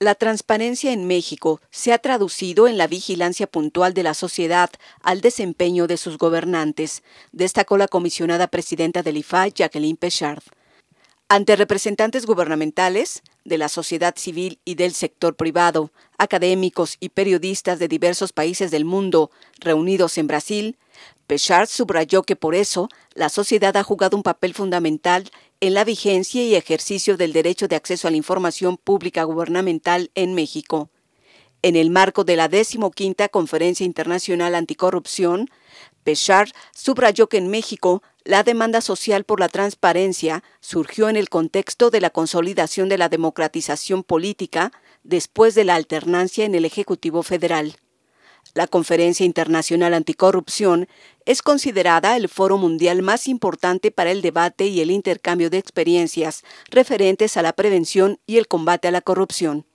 La transparencia en México se ha traducido en la vigilancia puntual de la sociedad al desempeño de sus gobernantes, destacó la comisionada presidenta del IFA, Jacqueline Pechard. Ante representantes gubernamentales, de la sociedad civil y del sector privado, académicos y periodistas de diversos países del mundo reunidos en Brasil, Pechard subrayó que por eso la sociedad ha jugado un papel fundamental en la vigencia y ejercicio del derecho de acceso a la información pública gubernamental en México. En el marco de la decimoquinta Conferencia Internacional Anticorrupción, Pechard subrayó que en México la demanda social por la transparencia surgió en el contexto de la consolidación de la democratización política después de la alternancia en el Ejecutivo Federal. La Conferencia Internacional Anticorrupción es considerada el foro mundial más importante para el debate y el intercambio de experiencias referentes a la prevención y el combate a la corrupción.